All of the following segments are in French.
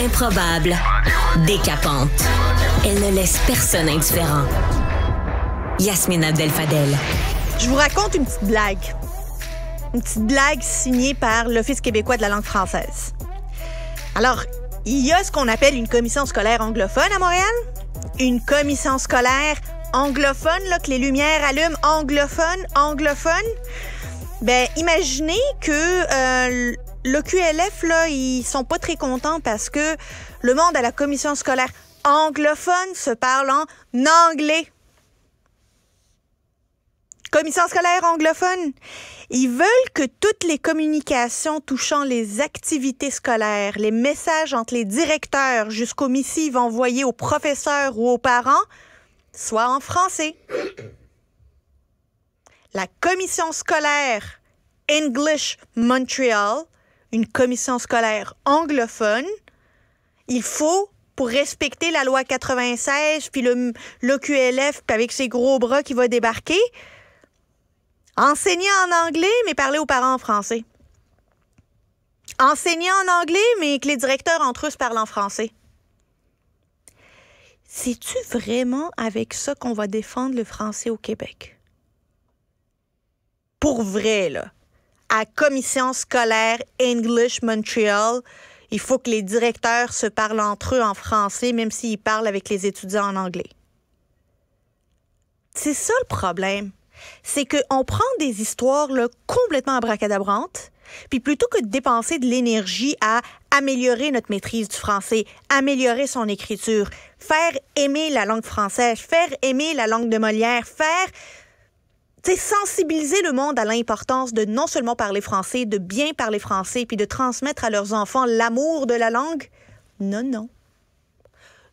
improbable, décapante. Elle ne laisse personne indifférent. Yasmina Abdel-Fadel. Je vous raconte une petite blague. Une petite blague signée par l'Office québécois de la langue française. Alors, il y a ce qu'on appelle une commission scolaire anglophone à Montréal, une commission scolaire anglophone, là, que les lumières allument, anglophone, anglophone. Ben, imaginez que euh, le QLF, là, ils sont pas très contents parce que le monde à la commission scolaire anglophone se parle en anglais. Commission scolaire anglophone, ils veulent que toutes les communications touchant les activités scolaires, les messages entre les directeurs jusqu'aux missives envoyées aux professeurs ou aux parents soient en français. La commission scolaire English Montreal une commission scolaire anglophone, il faut pour respecter la loi 96, puis le, QLF, avec ses gros bras qui va débarquer, enseigner en anglais, mais parler aux parents en français. Enseigner en anglais, mais que les directeurs entre eux se parlent en français. C'est-tu vraiment avec ça qu'on va défendre le français au Québec? Pour vrai, là à Commission scolaire English Montreal. Il faut que les directeurs se parlent entre eux en français, même s'ils parlent avec les étudiants en anglais. C'est ça le problème. C'est qu'on prend des histoires là, complètement abracadabrantes, puis plutôt que de dépenser de l'énergie à améliorer notre maîtrise du français, améliorer son écriture, faire aimer la langue française, faire aimer la langue de Molière, faire c'est sensibiliser le monde à l'importance de non seulement parler français, de bien parler français, puis de transmettre à leurs enfants l'amour de la langue? Non, non.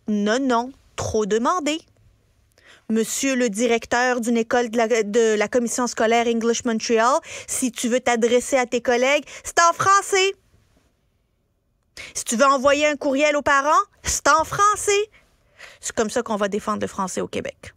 Non, non. Trop demandé. Monsieur le directeur d'une école de la, de la commission scolaire English Montreal, si tu veux t'adresser à tes collègues, c'est en français. Si tu veux envoyer un courriel aux parents, c'est en français. C'est comme ça qu'on va défendre le français au Québec.